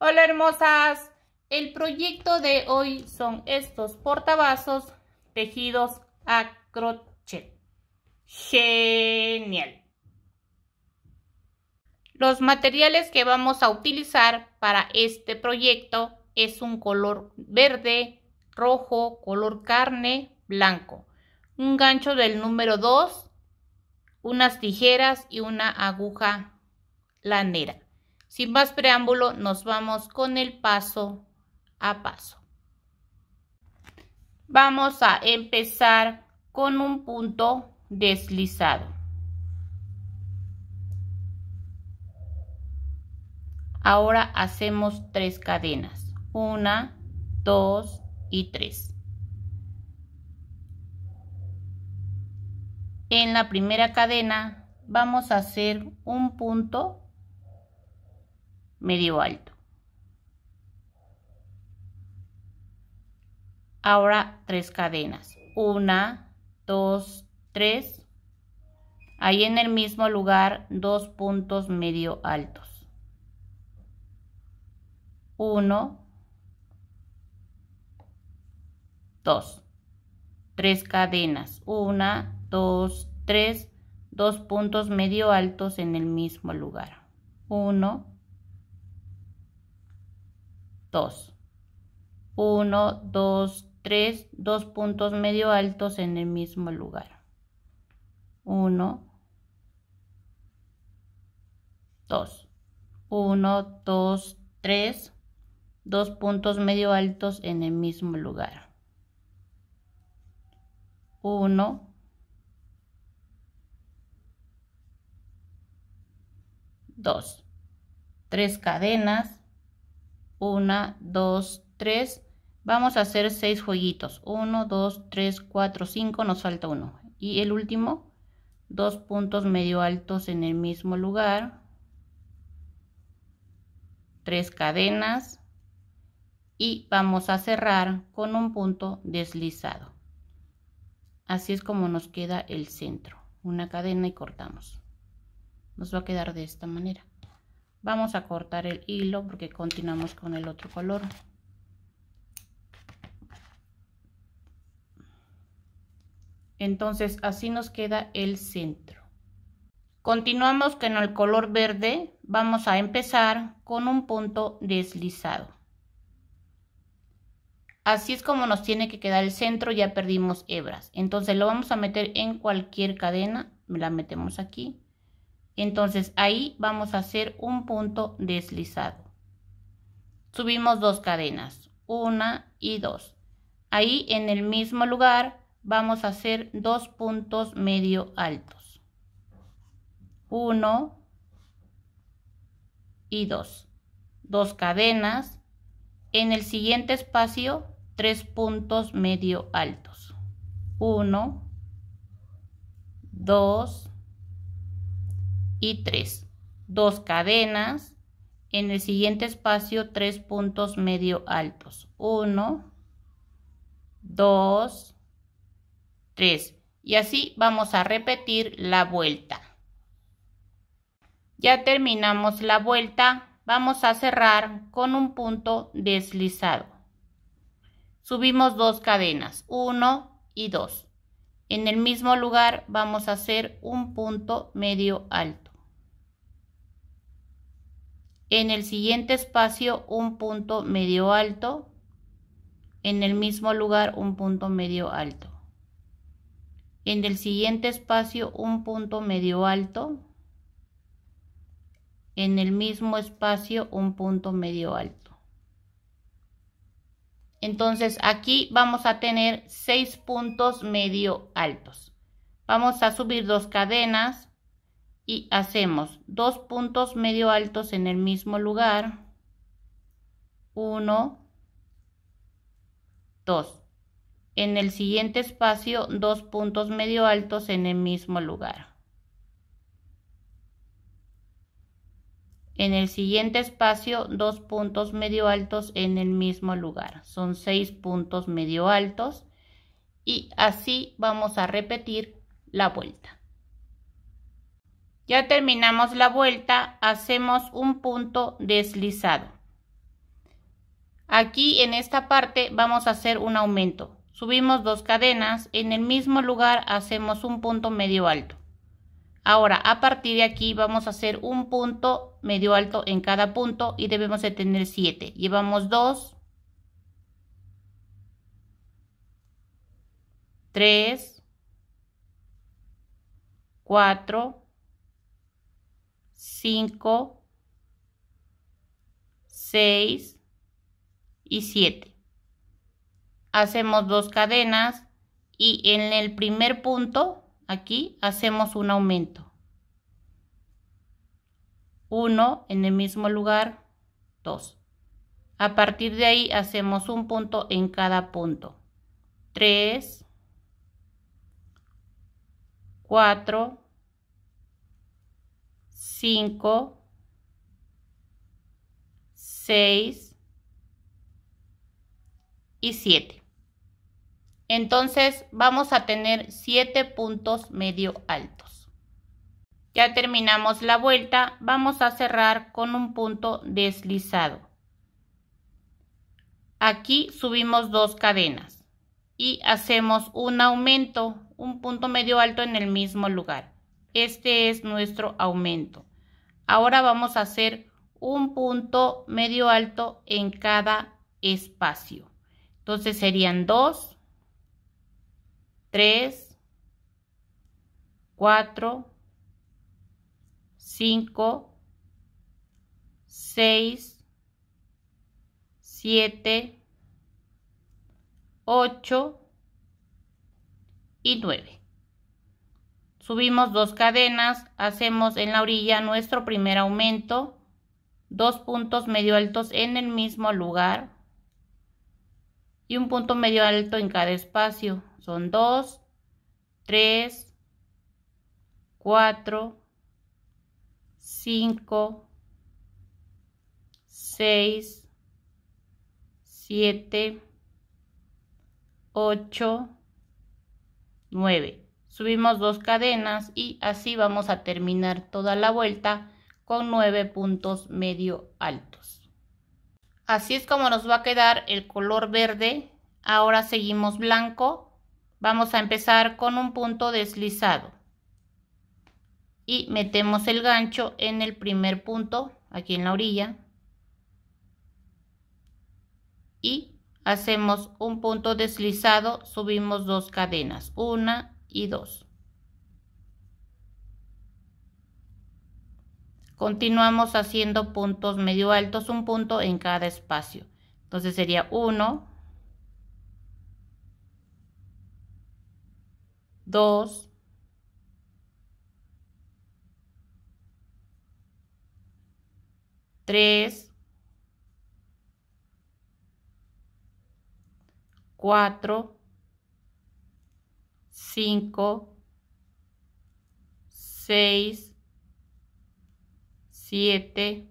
Hola hermosas, el proyecto de hoy son estos portavasos tejidos a crochet. Genial. Los materiales que vamos a utilizar para este proyecto es un color verde, rojo, color carne, blanco, un gancho del número 2, unas tijeras y una aguja lanera. Sin más preámbulo, nos vamos con el paso a paso. Vamos a empezar con un punto deslizado. Ahora hacemos tres cadenas. Una, dos y tres. En la primera cadena vamos a hacer un punto medio alto. Ahora tres cadenas. Una, dos, tres. Ahí en el mismo lugar dos puntos medio altos. Uno, dos. Tres cadenas. Una, dos, tres. Dos puntos medio altos en el mismo lugar. Uno, 2. 1, 2, 3, dos puntos medio altos en el mismo lugar. 1, 2. 1, 2, 3, dos puntos medio altos en el mismo lugar. 1, 2, 3 cadenas, una, 2, tres. Vamos a hacer seis jueguitos. 1, 2, 3, 4, 5. Nos falta uno. Y el último, dos puntos medio altos en el mismo lugar. Tres cadenas. Y vamos a cerrar con un punto deslizado. Así es como nos queda el centro. Una cadena y cortamos. Nos va a quedar de esta manera vamos a cortar el hilo porque continuamos con el otro color entonces así nos queda el centro continuamos con el color verde vamos a empezar con un punto deslizado así es como nos tiene que quedar el centro ya perdimos hebras entonces lo vamos a meter en cualquier cadena la metemos aquí entonces ahí vamos a hacer un punto deslizado. Subimos dos cadenas, una y dos. Ahí en el mismo lugar vamos a hacer dos puntos medio altos. Uno y dos. Dos cadenas. En el siguiente espacio, tres puntos medio altos. Uno, dos, y 3. Dos cadenas. En el siguiente espacio, tres puntos medio altos. 1, 2, 3. Y así vamos a repetir la vuelta. Ya terminamos la vuelta. Vamos a cerrar con un punto deslizado. Subimos dos cadenas, 1 y 2. En el mismo lugar vamos a hacer un punto medio alto. En el siguiente espacio un punto medio alto. En el mismo lugar un punto medio alto. En el siguiente espacio un punto medio alto. En el mismo espacio un punto medio alto. Entonces aquí vamos a tener seis puntos medio altos. Vamos a subir dos cadenas y hacemos dos puntos medio altos en el mismo lugar. Uno. Dos. En el siguiente espacio, dos puntos medio altos en el mismo lugar. En el siguiente espacio, dos puntos medio altos en el mismo lugar. Son seis puntos medio altos. Y así vamos a repetir la vuelta. Ya terminamos la vuelta, hacemos un punto deslizado. Aquí en esta parte vamos a hacer un aumento. Subimos dos cadenas, en el mismo lugar hacemos un punto medio alto. Ahora, a partir de aquí vamos a hacer un punto medio alto en cada punto y debemos de tener siete Llevamos 2, 3, 4, 5, 6 y 7. Hacemos dos cadenas y en el primer punto, aquí, hacemos un aumento. 1 en el mismo lugar, 2. A partir de ahí hacemos un punto en cada punto. 3, 4, 5, 6 y 7. Entonces vamos a tener 7 puntos medio altos. Ya terminamos la vuelta, vamos a cerrar con un punto deslizado. Aquí subimos dos cadenas y hacemos un aumento, un punto medio alto en el mismo lugar. Este es nuestro aumento. Ahora vamos a hacer un punto medio alto en cada espacio. Entonces serían 2, 3, 4, 5, 6, 7, 8 y 9 subimos dos cadenas, hacemos en la orilla nuestro primer aumento, dos puntos medio altos en el mismo lugar y un punto medio alto en cada espacio. Son 2, 3, 4, 5, 6, 7, 8, 9 subimos dos cadenas y así vamos a terminar toda la vuelta con nueve puntos medio altos. Así es como nos va a quedar el color verde. Ahora seguimos blanco. Vamos a empezar con un punto deslizado. Y metemos el gancho en el primer punto, aquí en la orilla. Y hacemos un punto deslizado, subimos dos cadenas, una y 2. Continuamos haciendo puntos medio altos, un punto en cada espacio. Entonces sería 1, 2, 3, 4, 5, 6, 7,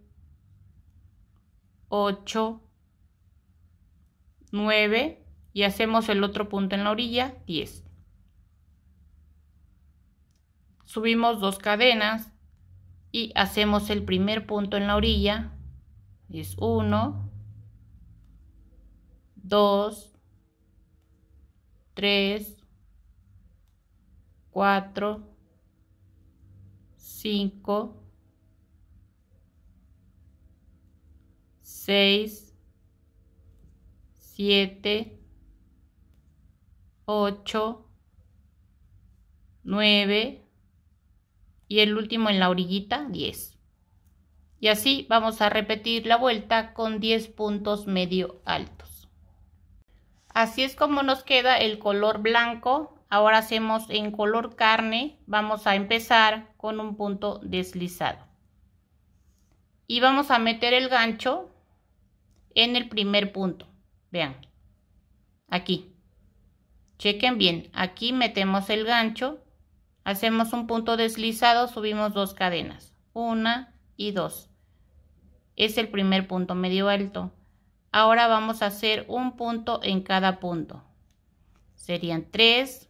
8, 9 y hacemos el otro punto en la orilla, 10. Subimos dos cadenas y hacemos el primer punto en la orilla, es 1, 2, 3, 4, 5, 6, 7, 8, 9 y el último en la orillita 10. Y así vamos a repetir la vuelta con 10 puntos medio altos. Así es como nos queda el color blanco Ahora hacemos en color carne, vamos a empezar con un punto deslizado. Y vamos a meter el gancho en el primer punto. Vean, aquí. Chequen bien, aquí metemos el gancho, hacemos un punto deslizado, subimos dos cadenas, una y dos. Es el primer punto medio alto. Ahora vamos a hacer un punto en cada punto. Serían tres,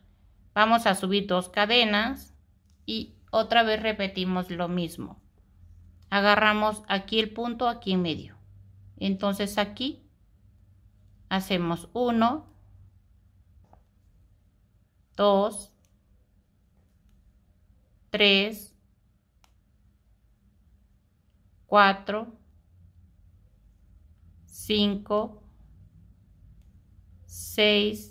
Vamos a subir dos cadenas y otra vez repetimos lo mismo. Agarramos aquí el punto, aquí en medio. Entonces aquí hacemos 1, 2, 3, 4, 5, 6,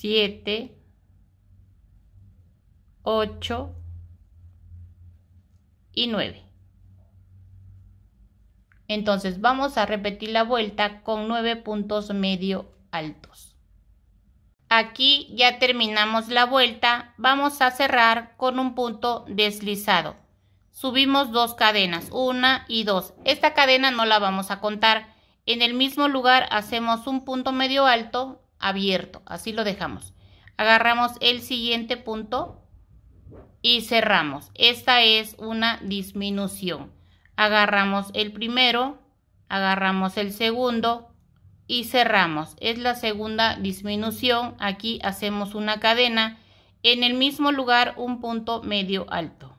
7 8 y 9 Entonces vamos a repetir la vuelta con 9 puntos medio altos. Aquí ya terminamos la vuelta, vamos a cerrar con un punto deslizado. Subimos dos cadenas, una y dos. Esta cadena no la vamos a contar. En el mismo lugar hacemos un punto medio alto abierto. Así lo dejamos. Agarramos el siguiente punto y cerramos. Esta es una disminución. Agarramos el primero, agarramos el segundo y cerramos. Es la segunda disminución. Aquí hacemos una cadena. En el mismo lugar un punto medio alto.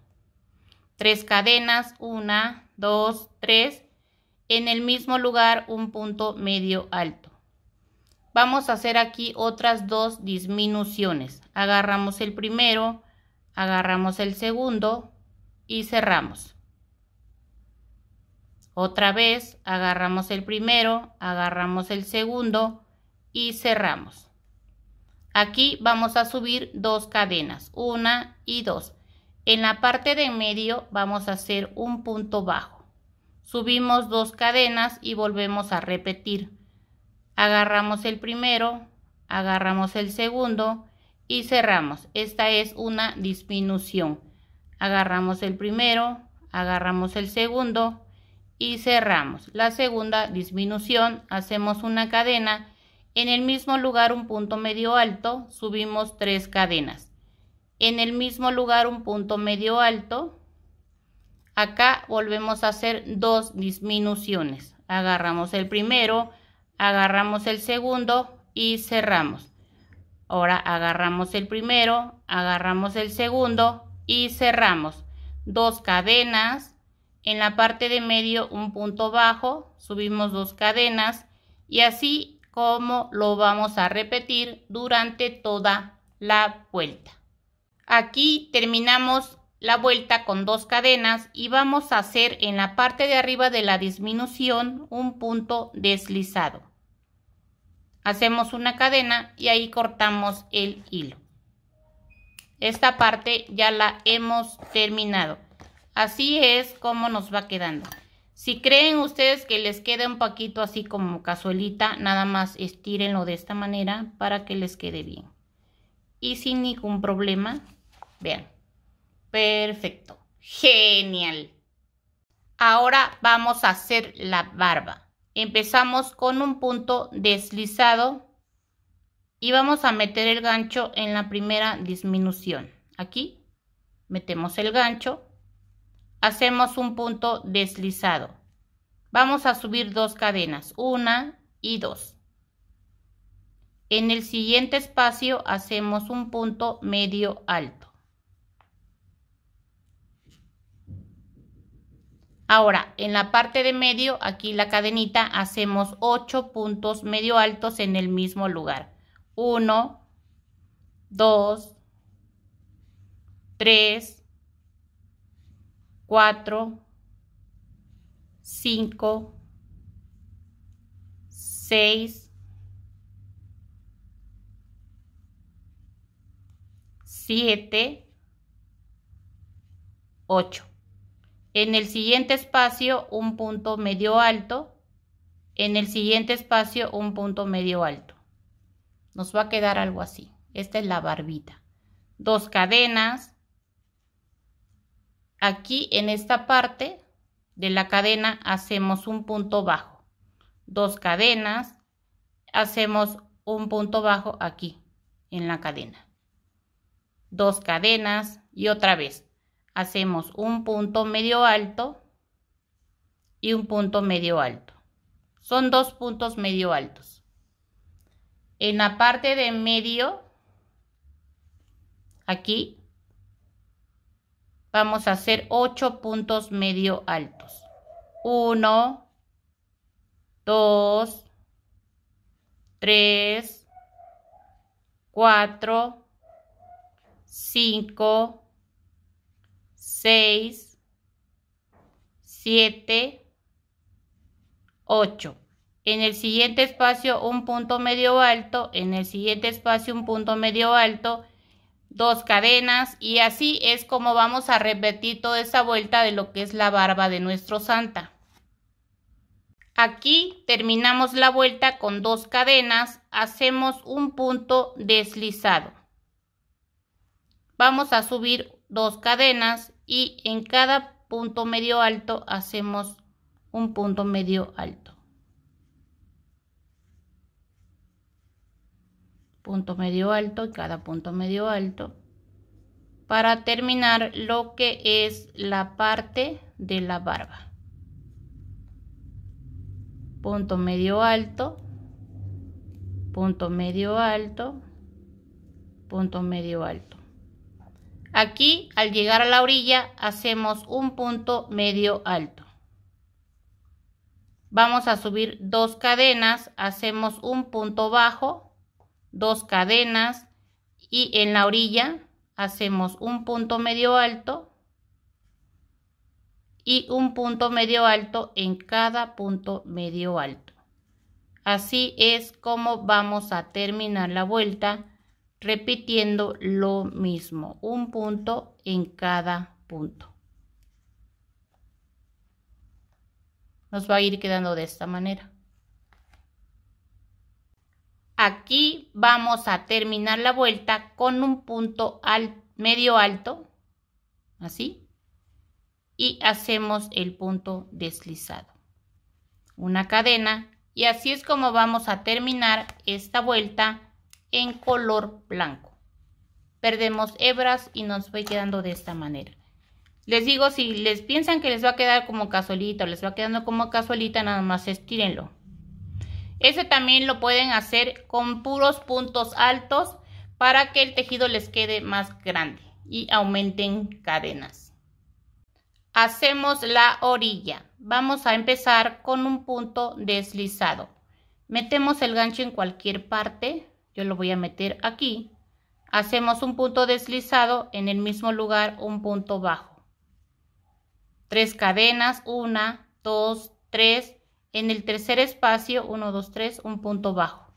Tres cadenas, una, dos, tres. En el mismo lugar un punto medio alto vamos a hacer aquí otras dos disminuciones. Agarramos el primero, agarramos el segundo y cerramos. Otra vez agarramos el primero, agarramos el segundo y cerramos. Aquí vamos a subir dos cadenas, una y dos. En la parte de medio vamos a hacer un punto bajo. Subimos dos cadenas y volvemos a repetir agarramos el primero, agarramos el segundo y cerramos. Esta es una disminución. Agarramos el primero, agarramos el segundo y cerramos. La segunda disminución, hacemos una cadena, en el mismo lugar un punto medio alto, subimos tres cadenas. En el mismo lugar un punto medio alto, acá volvemos a hacer dos disminuciones. Agarramos el primero, agarramos el segundo y cerramos. Ahora agarramos el primero, agarramos el segundo y cerramos. Dos cadenas, en la parte de medio un punto bajo, subimos dos cadenas y así como lo vamos a repetir durante toda la vuelta. Aquí terminamos la vuelta con dos cadenas y vamos a hacer en la parte de arriba de la disminución un punto deslizado hacemos una cadena y ahí cortamos el hilo esta parte ya la hemos terminado así es como nos va quedando si creen ustedes que les queda un poquito así como cazuelita nada más estírenlo de esta manera para que les quede bien y sin ningún problema vean perfecto genial ahora vamos a hacer la barba empezamos con un punto deslizado y vamos a meter el gancho en la primera disminución aquí metemos el gancho hacemos un punto deslizado vamos a subir dos cadenas una y dos en el siguiente espacio hacemos un punto medio alto Ahora, en la parte de medio, aquí la cadenita, hacemos 8 puntos medio altos en el mismo lugar. 1, 2, 3, 4, 5, 6, 7, 8. En el siguiente espacio un punto medio alto. En el siguiente espacio un punto medio alto. Nos va a quedar algo así. Esta es la barbita. Dos cadenas. Aquí en esta parte de la cadena hacemos un punto bajo. Dos cadenas. Hacemos un punto bajo aquí en la cadena. Dos cadenas y otra vez hacemos un punto medio alto y un punto medio alto. Son dos puntos medio altos. En la parte de medio, aquí, vamos a hacer ocho puntos medio altos. uno dos tres cuatro cinco 6, 7, 8. En el siguiente espacio un punto medio alto, en el siguiente espacio un punto medio alto, dos cadenas y así es como vamos a repetir toda esa vuelta de lo que es la barba de nuestro santa. Aquí terminamos la vuelta con dos cadenas, hacemos un punto deslizado. Vamos a subir dos cadenas y en cada punto medio alto hacemos un punto medio alto. Punto medio alto y cada punto medio alto. Para terminar lo que es la parte de la barba. Punto medio alto. Punto medio alto. Punto medio alto. Aquí, al llegar a la orilla, hacemos un punto medio alto. Vamos a subir dos cadenas, hacemos un punto bajo, dos cadenas y en la orilla hacemos un punto medio alto y un punto medio alto en cada punto medio alto. Así es como vamos a terminar la vuelta repitiendo lo mismo, un punto en cada punto. Nos va a ir quedando de esta manera. Aquí vamos a terminar la vuelta con un punto al, medio alto, así, y hacemos el punto deslizado. Una cadena y así es como vamos a terminar esta vuelta en color blanco. Perdemos hebras y nos va quedando de esta manera. Les digo, si les piensan que les va a quedar como casualita o les va quedando como casualita nada más estírenlo. Ese también lo pueden hacer con puros puntos altos para que el tejido les quede más grande y aumenten cadenas. Hacemos la orilla. Vamos a empezar con un punto deslizado. Metemos el gancho en cualquier parte yo lo voy a meter aquí hacemos un punto deslizado en el mismo lugar un punto bajo tres cadenas una dos tres en el tercer espacio uno, dos, tres, un punto bajo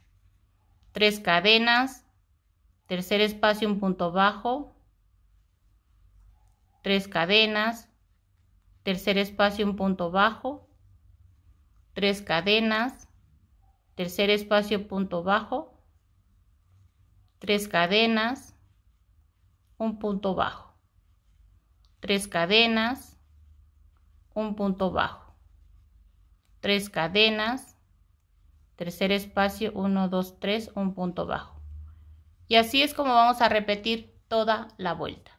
tres cadenas tercer espacio un punto bajo tres cadenas tercer espacio un punto bajo tres cadenas tercer espacio punto bajo tres cadenas, un punto bajo, tres cadenas, un punto bajo, tres cadenas, tercer espacio, 1, 2, 3, un punto bajo. Y así es como vamos a repetir toda la vuelta.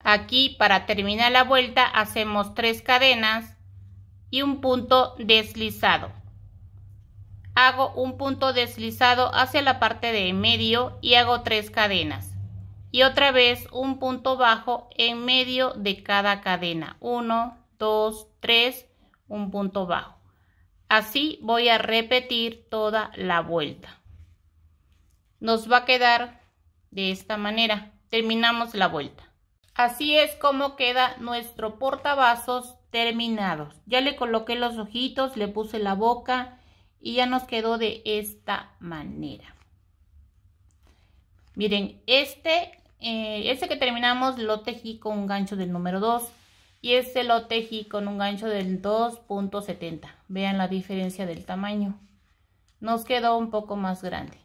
Aquí para terminar la vuelta hacemos tres cadenas y un punto deslizado hago un punto deslizado hacia la parte de medio y hago tres cadenas y otra vez un punto bajo en medio de cada cadena uno dos tres un punto bajo así voy a repetir toda la vuelta nos va a quedar de esta manera terminamos la vuelta así es como queda nuestro portavasos terminados ya le coloqué los ojitos le puse la boca y ya nos quedó de esta manera. Miren, este, eh, este, que terminamos lo tejí con un gancho del número 2 y este lo tejí con un gancho del 2.70. Vean la diferencia del tamaño. Nos quedó un poco más grande.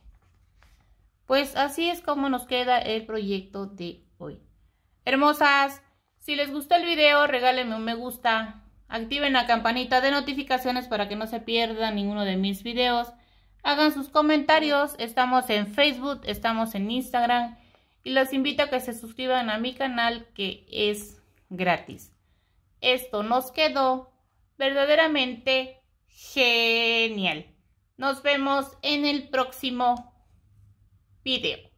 Pues así es como nos queda el proyecto de hoy. Hermosas, si les gustó el video, regálenme un me gusta, Activen la campanita de notificaciones para que no se pierdan ninguno de mis videos. Hagan sus comentarios. Estamos en Facebook, estamos en Instagram. Y los invito a que se suscriban a mi canal que es gratis. Esto nos quedó verdaderamente genial. Nos vemos en el próximo video.